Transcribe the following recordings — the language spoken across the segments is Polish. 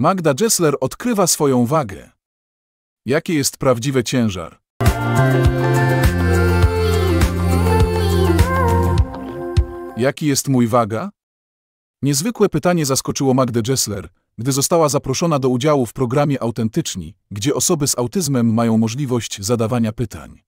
Magda Jessler odkrywa swoją wagę. Jaki jest prawdziwy ciężar? Jaki jest mój waga? Niezwykłe pytanie zaskoczyło Magdę Jessler, gdy została zaproszona do udziału w programie Autentyczni, gdzie osoby z autyzmem mają możliwość zadawania pytań.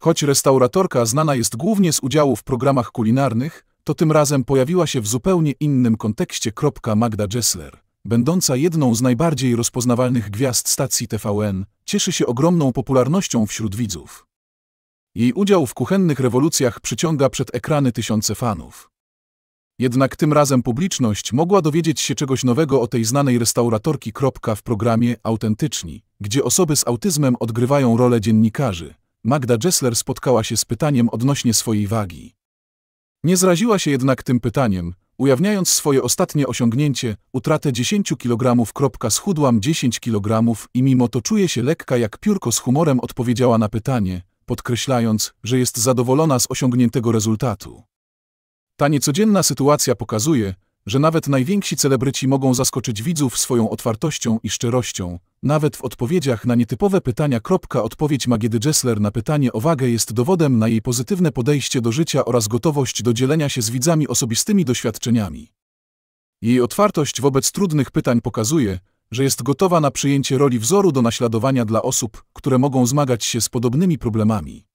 Choć restauratorka znana jest głównie z udziału w programach kulinarnych, to tym razem pojawiła się w zupełnie innym kontekście. Magda Jessler będąca jedną z najbardziej rozpoznawalnych gwiazd stacji TVN, cieszy się ogromną popularnością wśród widzów. Jej udział w kuchennych rewolucjach przyciąga przed ekrany tysiące fanów. Jednak tym razem publiczność mogła dowiedzieć się czegoś nowego o tej znanej restauratorki. w programie Autentyczni, gdzie osoby z autyzmem odgrywają rolę dziennikarzy. Magda Jessler spotkała się z pytaniem odnośnie swojej wagi. Nie zraziła się jednak tym pytaniem, ujawniając swoje ostatnie osiągnięcie, utratę 10 kg. Schudłam 10 kg i mimo to czuję się lekka jak piórko z humorem odpowiedziała na pytanie, podkreślając, że jest zadowolona z osiągniętego rezultatu. Ta niecodzienna sytuacja pokazuje, że nawet najwięksi celebryci mogą zaskoczyć widzów swoją otwartością i szczerością, nawet w odpowiedziach na nietypowe pytania. Odpowiedź Magiedy Jessler na pytanie o wagę jest dowodem na jej pozytywne podejście do życia oraz gotowość do dzielenia się z widzami osobistymi doświadczeniami. Jej otwartość wobec trudnych pytań pokazuje, że jest gotowa na przyjęcie roli wzoru do naśladowania dla osób, które mogą zmagać się z podobnymi problemami.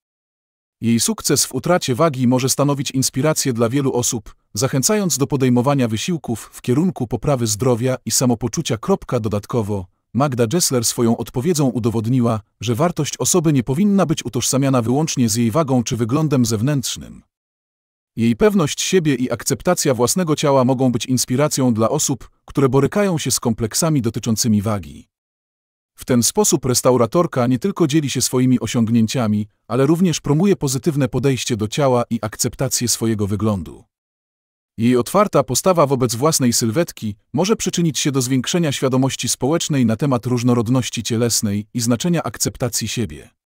Jej sukces w utracie wagi może stanowić inspirację dla wielu osób, zachęcając do podejmowania wysiłków w kierunku poprawy zdrowia i samopoczucia. Dodatkowo, Magda Jessler swoją odpowiedzią udowodniła, że wartość osoby nie powinna być utożsamiana wyłącznie z jej wagą czy wyglądem zewnętrznym. Jej pewność siebie i akceptacja własnego ciała mogą być inspiracją dla osób, które borykają się z kompleksami dotyczącymi wagi. W ten sposób restauratorka nie tylko dzieli się swoimi osiągnięciami, ale również promuje pozytywne podejście do ciała i akceptację swojego wyglądu. Jej otwarta postawa wobec własnej sylwetki może przyczynić się do zwiększenia świadomości społecznej na temat różnorodności cielesnej i znaczenia akceptacji siebie.